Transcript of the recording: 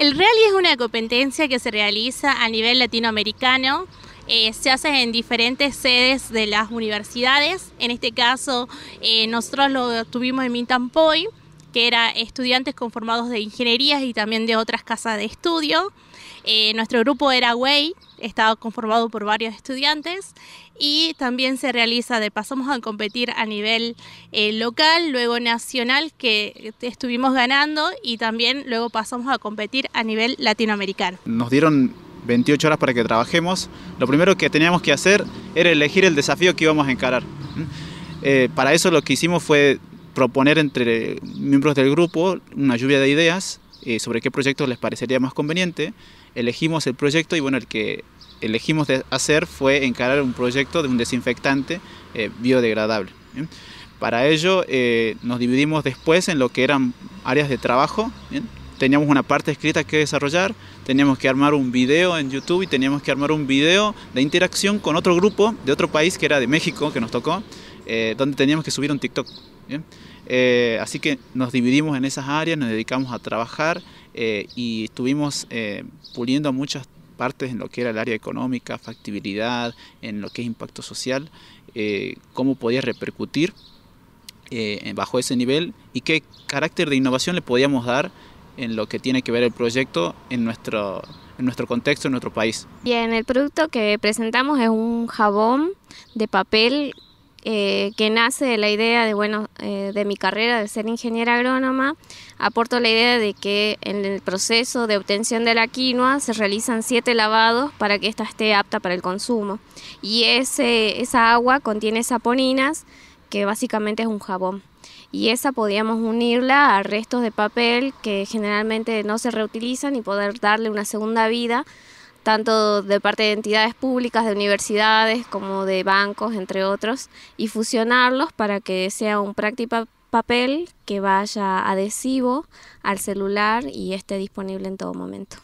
El rally es una competencia que se realiza a nivel latinoamericano. Eh, se hace en diferentes sedes de las universidades. En este caso, eh, nosotros lo tuvimos en Mintampoy, que era estudiantes conformados de ingenierías y también de otras casas de estudio. Eh, nuestro grupo era Way está conformado por varios estudiantes y también se realiza de pasamos a competir a nivel eh, local, luego nacional que estuvimos ganando y también luego pasamos a competir a nivel latinoamericano. Nos dieron 28 horas para que trabajemos. Lo primero que teníamos que hacer era elegir el desafío que íbamos a encarar. Eh, para eso lo que hicimos fue proponer entre miembros del grupo una lluvia de ideas eh, sobre qué proyectos les parecería más conveniente. Elegimos el proyecto y bueno, el que elegimos de hacer fue encarar un proyecto de un desinfectante eh, biodegradable. Para ello eh, nos dividimos después en lo que eran áreas de trabajo. Teníamos una parte escrita que desarrollar, teníamos que armar un video en YouTube y teníamos que armar un video de interacción con otro grupo de otro país que era de México, que nos tocó, eh, donde teníamos que subir un TikTok. Eh, así que nos dividimos en esas áreas, nos dedicamos a trabajar eh, y estuvimos puliendo muchas partes en lo que era el área económica, factibilidad, en lo que es impacto social, cómo podía repercutir bajo ese nivel y qué carácter de innovación le podíamos dar en lo que tiene que ver el proyecto en nuestro, en nuestro contexto, en nuestro país. Bien, el producto que presentamos es un jabón de papel eh, que nace de la idea eh, de, mi carrera de ser ingeniera agrónoma, aporto la idea de que en el proceso de obtención de la quinoa se realizan siete lavados para que ésta esté apta para el consumo. Y esa agua contiene saponinas, que básicamente es un jabón. Y esa podíamos unirla a restos de papel que generalmente no se reutilizan y poder darle una segunda vida tanto de parte de entidades públicas, de universidades, como de bancos, entre otros, y fusionarlos para que sea un práctica papel que vaya adhesivo al celular y esté disponible en todo momento.